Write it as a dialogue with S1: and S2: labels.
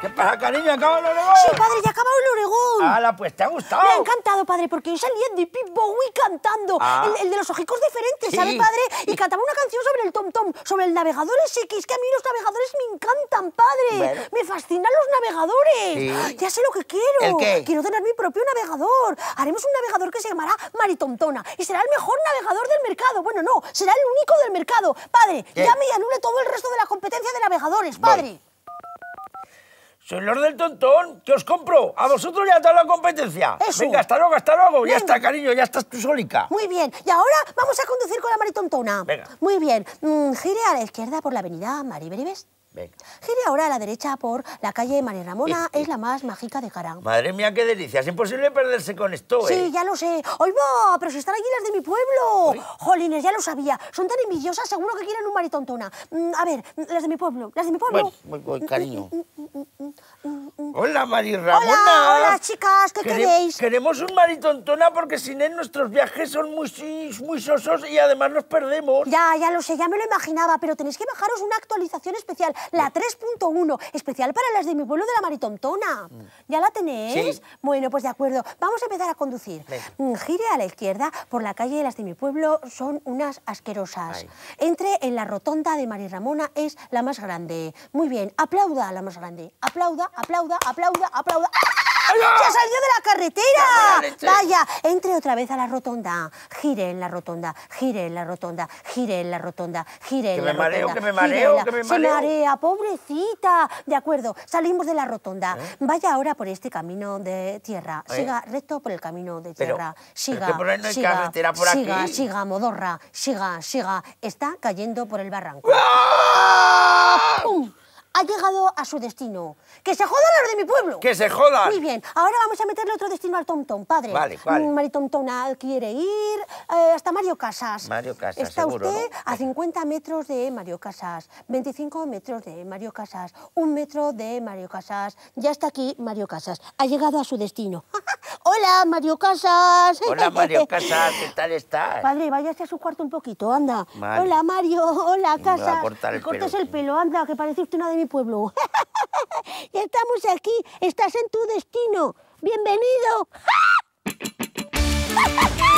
S1: ¿Qué pasa, cariño? ¿Acaba el Oregón? Sí, padre, ya acabó el Oregón. ¡Hala, pues te ha gustado! Me ha encantado, padre, porque yo salí de Pip Bowie cantando. Ah. El, de los ojicos diferentes, ¿sabes, padre? Y cantaba una canción sobre el tom-tom, sobre el navegador X, que a mí los navegadores me encantan, padre. Me fascinan los navegadores. Ah, ya sé lo que quiero. ¿El qué? Quiero tener mi propio navegador. Haremos un navegador que se llamará Maritontona y será el mejor navegador del mercado. Bueno, no, será el único del mercado. Padre, ya me anule todo el resto de la competencia de navegadores, padre.
S2: Soy del tontón, que os compro. A vosotros ya está la competencia. Eso. Venga, hasta luego, hasta luego. Ya está, cariño, ya estás tú solica.
S1: Muy bien. Y ahora vamos a conducir con la maritontona. Venga. Muy bien. Mm, gire a la izquierda por la avenida Maribel Venga. Gire ahora a la derecha por la calle María Ramona, eh, es eh. la más mágica de Carán.
S2: Madre mía, qué delicia. Es imposible perderse con esto, ¿eh? Sí,
S1: ya lo sé. ¡Ay, va! Pero si están aquí las de mi pueblo. Jolines, ya lo sabía. Son tan envidiosas, seguro que quieren un maritontona. Mm, a ver, las de mi pueblo, las de mi pueblo. Bueno, voy, cariño. Mm, mm,
S2: Hola, Mari Ramona. Hola, chicas, ¿qué queréis? Queremos un maritontona porque sin él nuestros viajes son muy, muy sosos y además nos perdemos.
S1: Ya, ya lo sé, ya me lo imaginaba, pero tenéis que bajaros una actualización especial, la 3.1, mm. especial para las de mi pueblo de la maritontona. Mm. ¿Ya la tenéis? Sí. Bueno, pues de acuerdo, vamos a empezar a conducir. Mm, gire a la izquierda por la calle de las de mi pueblo, son unas asquerosas. Entre en la rotonda de Mari Ramona, es la más grande. Muy bien, aplauda a la más grande. aplauda, aplauda aplauda, aplauda. ¡Se ha salido de la carretera! Vaya, entre otra vez a la rotonda. Gire en la rotonda, gire en la rotonda, gire en la rotonda, gire en la rotonda. Que me mareo, que me mareo, que me mareo. Se marea, pobrecita. De acuerdo, salimos de la rotonda. ¿Eh? Vaya ahora por este camino de tierra. ¿Eh? Siga recto por el camino de tierra. Siga, siga, siga, siga, modorra. Siga, siga. Está cayendo por el barranco. ¡Pum! ha llegado a su destino. ¡Que se jodan los de mi pueblo! ¡Que se jodan! Muy bien, ahora vamos a meterle otro destino al Tom, padre. Vale, vale. Mm, Tom quiere ir eh, hasta Mario Casas.
S2: Mario Casas, Está usted
S1: a 50 metros de Mario Casas, 25 metros de Mario Casas, un metro de Mario Casas. Ya está aquí Mario Casas, ha llegado a su destino. Hola, Mario Casas.
S2: Hola, Mario Casas, ¿qué tal estás? Padre,
S1: váyase a su cuarto un poquito, anda. Hola, Mario, hola, Casas. Me va a el cortes pelo. el pelo, anda, que parece usted una de mi pueblo. ya estamos aquí, estás en tu destino. Bienvenido.